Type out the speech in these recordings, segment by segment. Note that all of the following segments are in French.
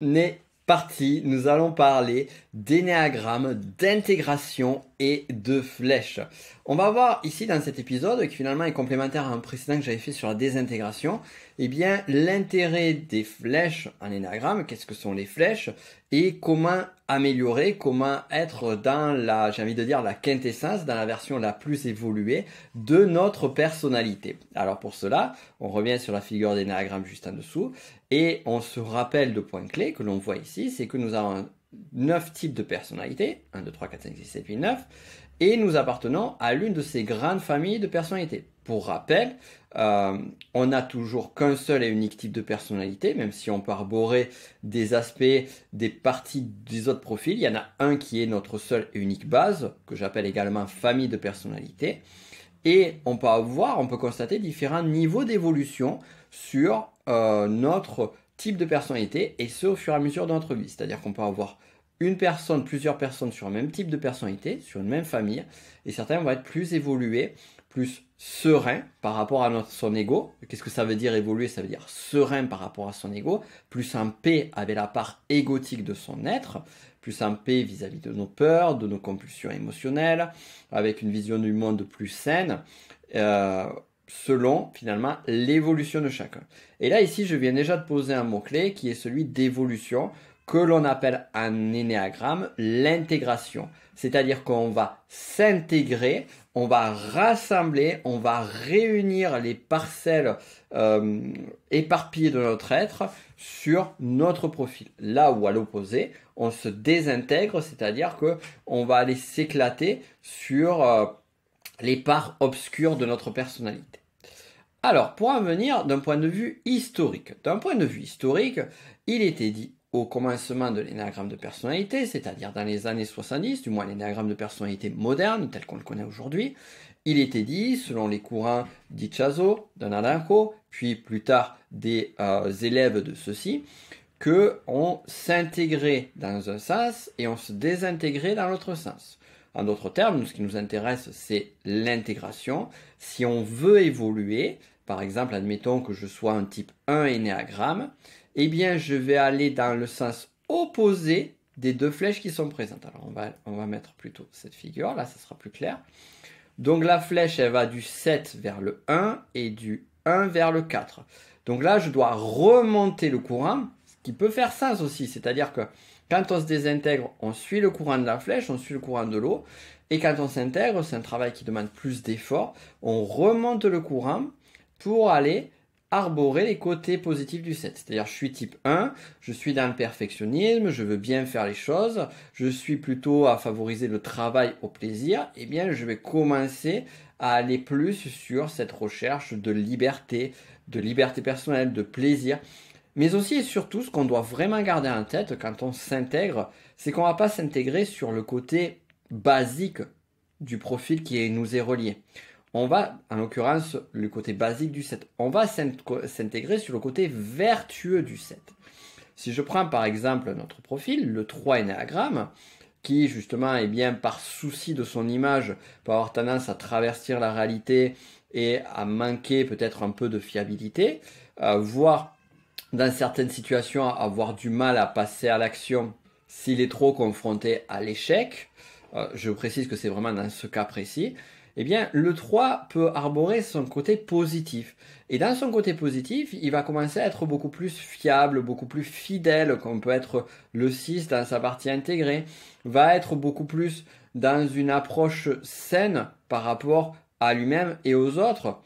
n'est parti, nous allons parler d'énéagramme, d'intégration et de flèches. On va voir ici dans cet épisode, qui finalement est complémentaire à un précédent que j'avais fait sur la désintégration, eh bien l'intérêt des flèches en énagramme, qu'est-ce que sont les flèches, et comment améliorer, comment être dans la, j'ai envie de dire, la quintessence, dans la version la plus évoluée de notre personnalité. Alors pour cela, on revient sur la figure d'énagramme juste en dessous, et on se rappelle de points clés que l'on voit ici, c'est que nous avons 9 types de personnalités, 1, 2, 3, 4, 5, 6, 7, 8, 9, et nous appartenons à l'une de ces grandes familles de personnalités. Pour rappel, euh, on n'a toujours qu'un seul et unique type de personnalité, même si on peut arborer des aspects, des parties des autres profils, il y en a un qui est notre seule et unique base, que j'appelle également famille de personnalités, et on peut avoir, on peut constater différents niveaux d'évolution sur euh, notre type de personnalité, et ce au fur et à mesure de notre vie. C'est-à-dire qu'on peut avoir une personne, plusieurs personnes sur un même type de personnalité, sur une même famille, et certains vont être plus évolués, plus sereins par rapport à notre, son ego. Qu'est-ce que ça veut dire évoluer Ça veut dire serein par rapport à son ego, plus en paix avec la part égotique de son être, plus en paix vis-à-vis de nos peurs, de nos compulsions émotionnelles, avec une vision du monde plus saine. Euh, selon finalement l'évolution de chacun. Et là, ici, je viens déjà de poser un mot-clé qui est celui d'évolution, que l'on appelle en énéagramme l'intégration. C'est-à-dire qu'on va s'intégrer, on va rassembler, on va réunir les parcelles euh, éparpillées de notre être sur notre profil. Là où à l'opposé, on se désintègre, c'est-à-dire qu'on va aller s'éclater sur euh, les parts obscures de notre personnalité. Alors, pour en venir d'un point de vue historique, d'un point de vue historique, il était dit au commencement de l'énagramme de personnalité, c'est-à-dire dans les années 70, du moins l'énagramme de personnalité moderne tel qu'on le connaît aujourd'hui, il était dit, selon les courants d'Ichazo, d'Anadanko, puis plus tard des euh, élèves de ceux-ci, qu'on s'intégrait dans un sens et on se désintégrait dans l'autre sens. En d'autres termes, ce qui nous intéresse, c'est l'intégration. Si on veut évoluer, par exemple, admettons que je sois un type 1 énéagramme, eh bien, je vais aller dans le sens opposé des deux flèches qui sont présentes. Alors, on va, on va mettre plutôt cette figure, là, ça sera plus clair. Donc, la flèche, elle va du 7 vers le 1 et du 1 vers le 4. Donc là, je dois remonter le courant qui peut faire sens aussi. C'est-à-dire que quand on se désintègre, on suit le courant de la flèche, on suit le courant de l'eau. Et quand on s'intègre, c'est un travail qui demande plus d'efforts. On remonte le courant pour aller arborer les côtés positifs du set. C'est-à-dire, je suis type 1, je suis dans le perfectionnisme, je veux bien faire les choses, je suis plutôt à favoriser le travail au plaisir. Eh bien, je vais commencer à aller plus sur cette recherche de liberté, de liberté personnelle, de plaisir. Mais aussi et surtout, ce qu'on doit vraiment garder en tête quand on s'intègre, c'est qu'on ne va pas s'intégrer sur le côté basique du profil qui nous est relié. On va, en l'occurrence, le côté basique du set. On va s'intégrer sur le côté vertueux du set. Si je prends par exemple notre profil, le 3 énéagramme, qui justement, eh bien, par souci de son image, peut avoir tendance à traverser la réalité et à manquer peut-être un peu de fiabilité, euh, voire dans certaines situations avoir du mal à passer à l'action s'il est trop confronté à l'échec, euh, je précise que c'est vraiment dans ce cas précis, eh bien le 3 peut arborer son côté positif. Et dans son côté positif, il va commencer à être beaucoup plus fiable, beaucoup plus fidèle qu'on peut être le 6 dans sa partie intégrée, va être beaucoup plus dans une approche saine par rapport à lui-même et aux autres.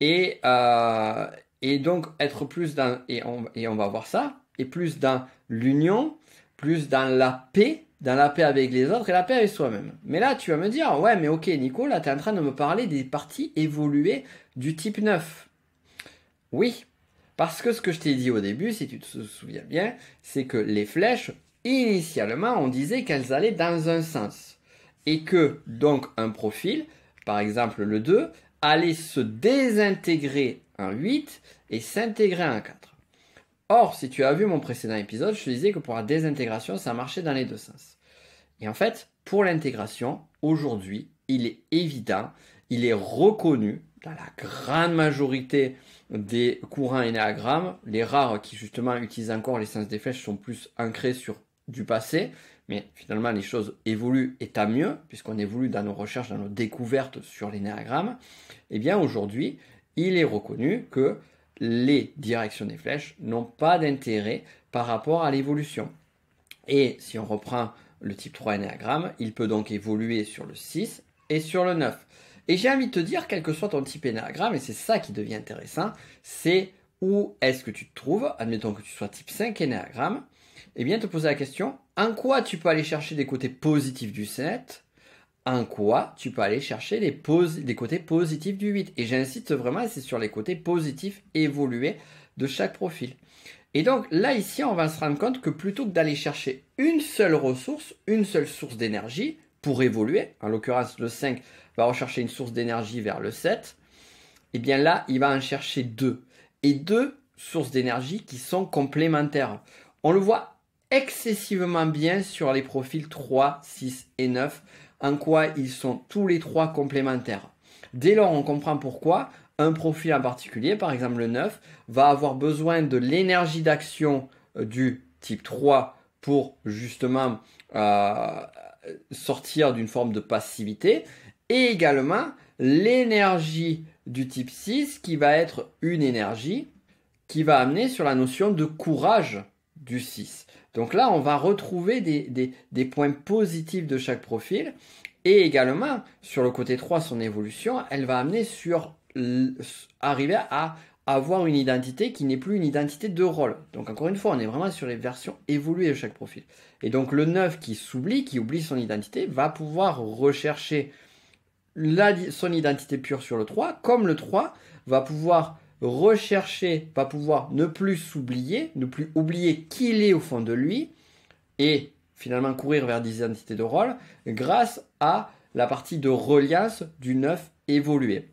Et, euh, et donc être plus dans, et on, va voir ça, et plus dans l'union, plus dans la paix, dans la paix avec les autres et la paix avec soi-même. Mais là, tu vas me dire, ouais, mais ok, Nico, là, tu es en train de me parler des parties évoluées du type 9. Oui, parce que ce que je t'ai dit au début, si tu te souviens bien, c'est que les flèches, initialement, on disait qu'elles allaient dans un sens. Et que, donc, un profil, par exemple le 2, Aller se désintégrer en 8 et s'intégrer en 4. Or, si tu as vu mon précédent épisode, je te disais que pour la désintégration, ça marchait dans les deux sens. Et en fait, pour l'intégration, aujourd'hui, il est évident, il est reconnu dans la grande majorité des courants énéagrammes, les rares qui justement utilisent encore les sens des flèches sont plus ancrés sur du passé, mais finalement, les choses évoluent et tant mieux, puisqu'on évolue dans nos recherches, dans nos découvertes sur l'énéagramme. Eh bien, aujourd'hui, il est reconnu que les directions des flèches n'ont pas d'intérêt par rapport à l'évolution. Et si on reprend le type 3 énéagramme, il peut donc évoluer sur le 6 et sur le 9. Et j'ai envie de te dire, quel que soit ton type énéagramme, et c'est ça qui devient intéressant, c'est où est-ce que tu te trouves, admettons que tu sois type 5 énéagramme, et eh bien, te poser la question, en quoi tu peux aller chercher des côtés positifs du 7 en quoi tu peux aller chercher des côtés positifs du 8. Et j'insiste vraiment, c'est sur les côtés positifs évolués de chaque profil. Et donc là, ici, on va se rendre compte que plutôt que d'aller chercher une seule ressource, une seule source d'énergie pour évoluer, en l'occurrence le 5 va rechercher une source d'énergie vers le 7, et eh bien là, il va en chercher deux. Et deux sources d'énergie qui sont complémentaires. On le voit excessivement bien sur les profils 3, 6 et 9, en quoi ils sont tous les trois complémentaires. Dès lors, on comprend pourquoi un profil en particulier, par exemple le 9, va avoir besoin de l'énergie d'action euh, du type 3 pour justement euh, sortir d'une forme de passivité, et également l'énergie du type 6 qui va être une énergie qui va amener sur la notion de courage du 6. Donc là, on va retrouver des, points positifs de chaque profil. Et également, sur le côté 3, son évolution, elle va amener sur arriver à avoir une identité qui n'est plus une identité de rôle. Donc encore une fois, on est vraiment sur les versions évoluées de chaque profil. Et donc le 9 qui s'oublie, qui oublie son identité, va pouvoir rechercher son identité pure sur le 3, comme le 3 va pouvoir rechercher, pas pouvoir ne plus s'oublier, ne plus oublier qui il est au fond de lui, et finalement courir vers des identités de rôle grâce à la partie de reliance du neuf évolué.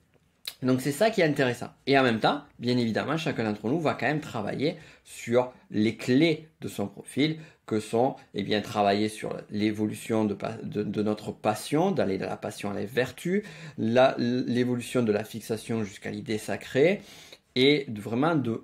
Donc c'est ça qui est intéressant. Et en même temps, bien évidemment, chacun d'entre nous va quand même travailler sur les clés de son profil, que sont eh bien travailler sur l'évolution de, de, de, notre passion, d'aller de la passion à la vertu, l'évolution de la fixation jusqu'à l'idée sacrée, et vraiment de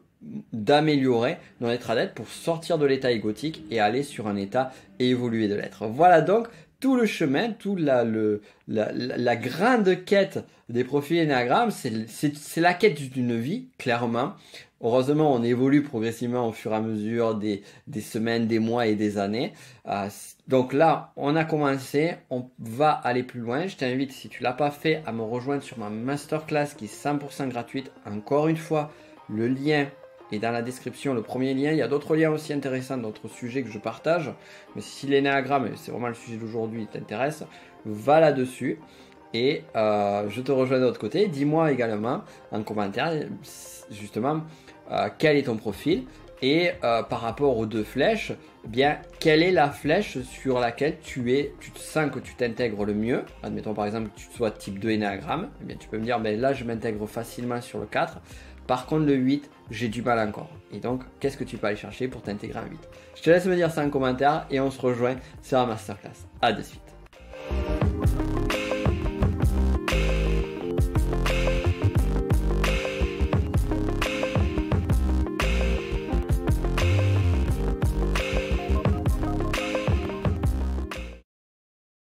d'améliorer dans l'être pour sortir de l'état égotique et aller sur un état évolué de l'être. Voilà donc tout le chemin, toute la, le, la, grande quête des profils énéagrammes, c'est la quête d'une vie, clairement, Heureusement, on évolue progressivement au fur et à mesure des, semaines, des mois et des années. Euh, donc là, on a commencé, on va aller plus loin. Je t'invite, si tu l'as pas fait, à me rejoindre sur ma masterclass qui est 100% gratuite. Encore une fois, le lien est dans la description, le premier lien. Il y a d'autres liens aussi intéressants, d'autres sujets que je partage. Mais si l'énéagramme, c'est vraiment le sujet d'aujourd'hui, t'intéresse, va là-dessus. Et euh, je te rejoins de l'autre côté. Dis-moi également en commentaire, justement, euh, quel est ton profil et euh, par rapport aux deux flèches, eh bien, quelle est la flèche sur laquelle tu es, tu te sens que tu t'intègres le mieux Admettons par exemple que tu sois type 2 énéagramme, eh bien, tu peux me dire, ben, là je m'intègre facilement sur le 4, par contre le 8, j'ai du mal encore. Et donc, qu'est-ce que tu peux aller chercher pour t'intégrer un 8 Je te laisse me dire ça en commentaire et on se rejoint sur la masterclass. A de suite.